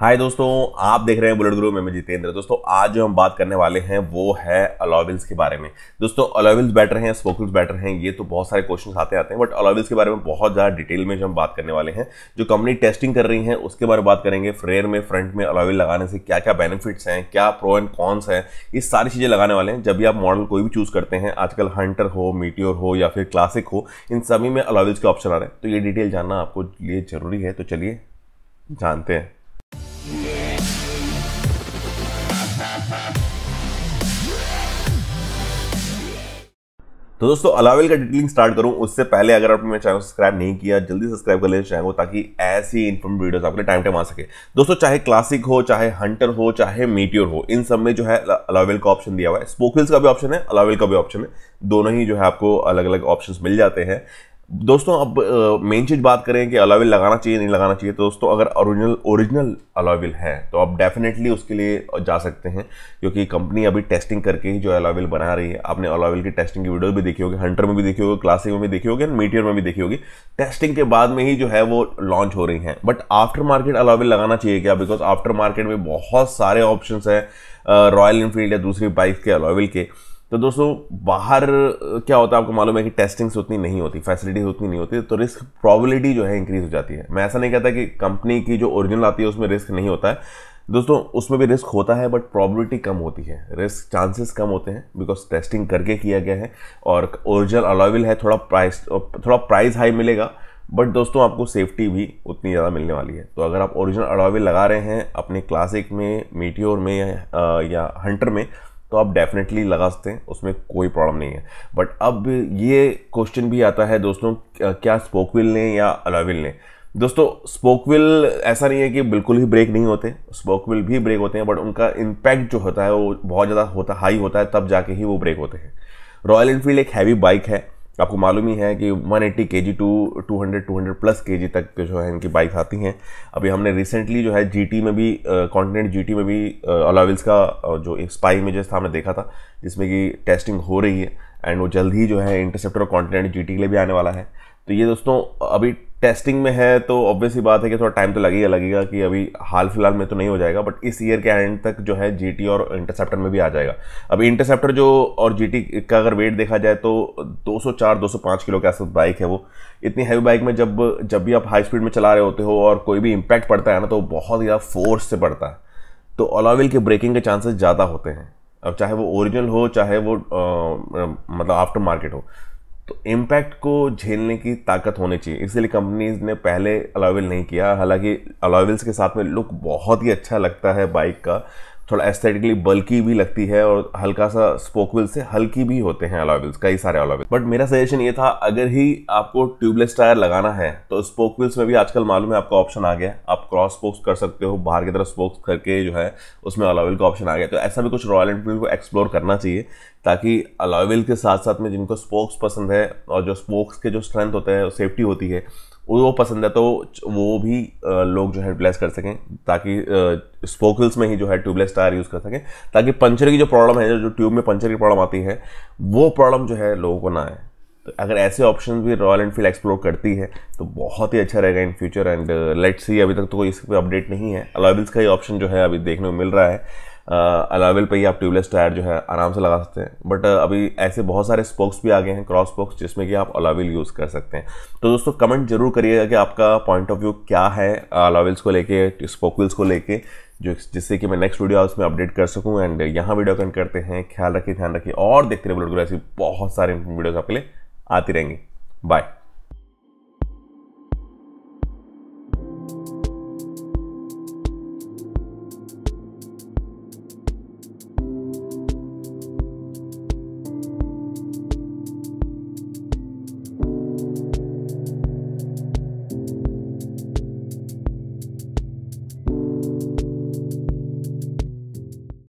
हाय दोस्तों आप देख रहे हैं बुलेट गुरु में मैं जितेंद्र दोस्तों आज जो हम बात करने वाले हैं वो है अलाविल्स के बारे में दोस्तों अलाविल्स बेटर हैं स्पोकल्स बेटर हैं ये तो बहुत सारे क्वेश्चन आते आते हैं बट अलॉविल्स के बारे में बहुत ज़्यादा डिटेल में जो हम बात करने वाले हैं जो कंपनी टेस्टिंग कर रही है उसके बारे में बात करेंगे फ्रेयर में फ्रंट में अलाविल लगाने से क्या क्या बेनिफिट्स हैं क्या प्रो एंड कॉन्स हैं ये सारी चीज़ें लगाने वाले हैं जब भी आप मॉडल कोई भी चूज़ करते हैं आजकल हंटर हो मीटियोर हो या फिर क्लासिक हो इन सभी में अलाविल्स के ऑप्शन आ रहे हैं तो ये डिटेल जानना आपको लिए ज़रूरी है तो चलिए जानते हैं तो दोस्तों अलावेल का डिटेलिंग स्टार्ट करूं उससे पहले अगर आपने मेरे चैनल को सब्सक्राइब नहीं किया जल्दी सब्सक्राइब कर लेना चाहेंगे ताकि ऐसी इन्फॉर्म वीडियोस आपके टाइम टाइम आ सके दोस्तों चाहे क्लासिक हो चाहे हंटर हो चाहे मीटियोर हो इन सब में जो है अलावेल का ऑप्शन दिया हुआ है स्पोकल्स का भी ऑप्शन है अलावेल का भी ऑप्शन है दोनों ही जो है आपको अलग अलग ऑप्शन मिल जाते हैं दोस्तों अब मेन चीज़ बात करें कि अलाविल लगाना चाहिए नहीं लगाना चाहिए तो दोस्तों अगर ओरिजिनल ओरिजिनल अलाविल है तो आप डेफिनेटली उसके लिए जा सकते हैं क्योंकि कंपनी अभी टेस्टिंग करके ही जो अलाविल बना रही है आपने अलाविल की टेस्टिंग की वीडियो भी देखी होगी हंटर में भी देखी होगी क्लासिक में भी देखी होगी एंड मीटियर में भी देखी होगी टेस्टिंग के बाद में ही जो है वो लॉन्च हो रही हैं बट आफ्टर मार्केट अलाविल लगाना चाहिए क्या बिकॉज आफ्टर मार्केट में बहुत सारे ऑप्शन हैं रॉयल इनफील्ड या दूसरी बाइक के अलाविल के तो दोस्तों बाहर क्या होता है आपको मालूम है कि टेस्टिंग्स उतनी नहीं होती फैसिलिटीज उतनी नहीं होती तो रिस्क प्रॉबिलिटी जो है इंक्रीज हो जाती है मैं ऐसा नहीं कहता कि कंपनी की जो ओरिजिनल आती है उसमें रिस्क नहीं होता है दोस्तों उसमें भी रिस्क होता है बट प्रॉबिलिटी कम होती है रिस्क चांसेस कम होते हैं बिकॉज टेस्टिंग करके किया गया है और ओरिजिनल अलाविल है थोड़ा प्राइस थोड़ा प्राइस हाई मिलेगा बट दोस्तों आपको सेफ्टी भी उतनी ज़्यादा मिलने वाली है तो अगर आप ओरिजिनल अलाविल लगा रहे हैं अपने क्लासिक में मीटियोर में या हंटर में तो आप डेफिनेटली लगा सकते हैं उसमें कोई प्रॉब्लम नहीं है बट अब ये क्वेश्चन भी आता है दोस्तों क्या स्पोकविल ने या अलाविल ने दोस्तों स्पोकविल ऐसा नहीं है कि बिल्कुल ही ब्रेक नहीं होते स्पोकविल भी ब्रेक होते हैं बट उनका इम्पैक्ट जो होता है वो बहुत ज़्यादा होता हाई होता है तब जाके ही वो ब्रेक होते हैं रॉयल इनफील्ड एक हैवी बाइक है आपको मालूम ही है कि 180 eighty K G to two hundred two hundred plus K G तक जो है इनकी बाइक आती हैं अभी हमने रिसेंटली जो है जी में भी कॉन्टिनेंट जी में भी अलाविल्स का जो स्पाई इमेजेस था हमने देखा था जिसमें कि टेस्टिंग हो रही है एंड वो जल्द ही जो है इंटरसेप्टर और कॉन्टिनेंट जी के लिए भी आने वाला है तो ये दोस्तों अभी टेस्टिंग में है तो ऑब्वियसली बात है कि थोड़ा टाइम तो लगेगा लगेगा कि अभी हाल फिलहाल में तो नहीं हो जाएगा बट इस ईयर के एंड तक जो है जी और इंटरसेप्टर में भी आ जाएगा अब इंटरसेप्टर जो और जी का अगर वेट देखा जाए तो 204 205 किलो के आसपास बाइक है वो इतनी हैवी बाइक में जब जब भी आप हाई स्पीड में चला रहे होते हो और कोई भी इम्पैक्ट पड़ता है ना तो बहुत ज़्यादा फोर्स से पड़ता है तो ओलाविल के ब्रेकिंग के चांसेस ज़्यादा होते हैं अब चाहे वो ओरिजिनल हो चाहे वो आ, मतलब आफ्टर मार्केट हो तो इम्पैक्ट को झेलने की ताकत होनी चाहिए इसलिए कंपनीज ने पहले अलाविल नहीं किया हालांकि अलाविल्स के साथ में लुक बहुत ही अच्छा लगता है बाइक का थोड़ा एस्थेटिकली बल्की भी लगती है और हल्का सा स्पोकविल से हल्की भी होते हैं अलाविल्स कई सारे अलॉयविल्स बट मेरा सजेशन ये था अगर ही आपको ट्यूबलेस टायर लगाना है तो स्पोकविल्स में भी आजकल मालूम है आपका ऑप्शन आ गया आप क्रॉस स्पोक्स कर सकते हो बाहर की तरफ स्पोक्स करके जो है उसमें अलाविल का ऑप्शन आ गया तो ऐसा भी कुछ रॉयल एनफील्ड को एक्सप्लोर करना चाहिए ताकि अलॉयविल के साथ साथ में जिनको स्पोक्स पसंद है और जो स्पोक्स के जो स्ट्रेंथ होते हैं सेफ्टी होती है वो पसंद है तो वो भी लोग जो है रिप्लेस कर सकें ताकि स्पोकल्स में ही जो है ट्यूबलेस टायर यूज़ कर सकें ताकि पंचर की जो प्रॉब्लम है जो ट्यूब में पंचर की प्रॉब्लम आती है वो प्रॉब्लम जो है लोगों को ना आए तो अगर ऐसे ऑप्शन भी रॉयल एनफील्ड एक्सप्लोर करती है तो बहुत ही अच्छा रहेगा in future and let's see अभी तक तो कोई इस पर अपडेट नहीं है अलाइबल्स का ही ऑप्शन जो है अभी देखने को मिल रहा है अलावेल पर ही आप ट्यूबलेस टायर जो है आराम से लगा सकते हैं बट अभी ऐसे बहुत सारे स्पोक्स भी आ गए हैं क्रॉस स्पोक्स जिसमें कि आप अलावेल यूज़ कर सकते हैं तो दोस्तों कमेंट जरूर करिएगा कि आपका पॉइंट ऑफ व्यू क्या है अलावेल्स को लेके स्पोक व्हील्स को लेके जो जिससे कि मैं नेक्स्ट वीडियो उसमें अपडेट कर सकूँ एंड यहाँ वीडियो कंट करते हैं ख्याल रखिए ध्यान रखिए और देखते रहे ब्लड ऐसी बहुत सारे वीडियोज़ आपके लिए आती रहेंगी बाय